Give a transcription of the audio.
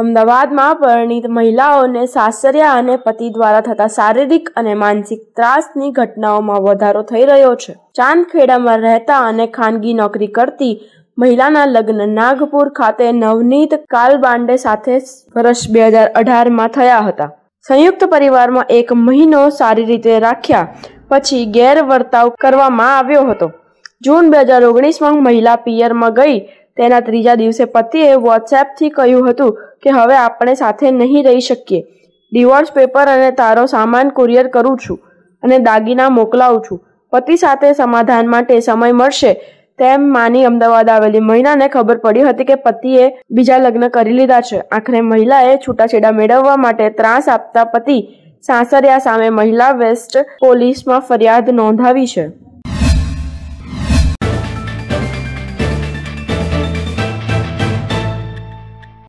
અમદાવાદમાં પરિણીત મહિલાઓને સાસરિયા અને પતિ દ્વારા થતા શારીરિક અને માનસિક ત્રાસની ઘટનાઓમાં વધારો થઈ રહ્યો છે ચાંદખેડામાં રહેતા અને ખાનગી નોકરી કરતી મહિલાના લગ્ન નાગપુર ખાતે નવનીત કાલબાંડે સાથે વર્ષ બે હજાર અઢારમાં થયા હતા સંયુક્ત પરિવારમાં એક મહિનો સારી રીતે રાખ્યા પછી ગેરવર્તાવ કરવામાં આવ્યો હતો જૂન બે હજાર ઓગણીસમાં મહિલા પિયરમાં ગઈ તેના ત્રીજા દિવસે પતિએ વોટ્સએપથી કહ્યું હતું કે હવે આપણે સાથે નહીં રહી શકીએ ડિવોર્સ પેપર અને તારો સામાન કુરિયર કરું છું અને દાગીના મોકલાવું છું પતિ સાથે સમાધાન માટે સમય મળશે તેમ માની અમદાવાદ આવેલી મહિલાને ખબર પડી હતી કે પતિએ બીજા લગ્ન કરી લીધા છે આખરે મહિલાએ છૂટાછેડા મેળવવા માટે ત્રાસ આપતા પતિ સાસરિયા સામે મહિલા વેસ્ટ પોલીસમાં ફરિયાદ નોંધાવી છે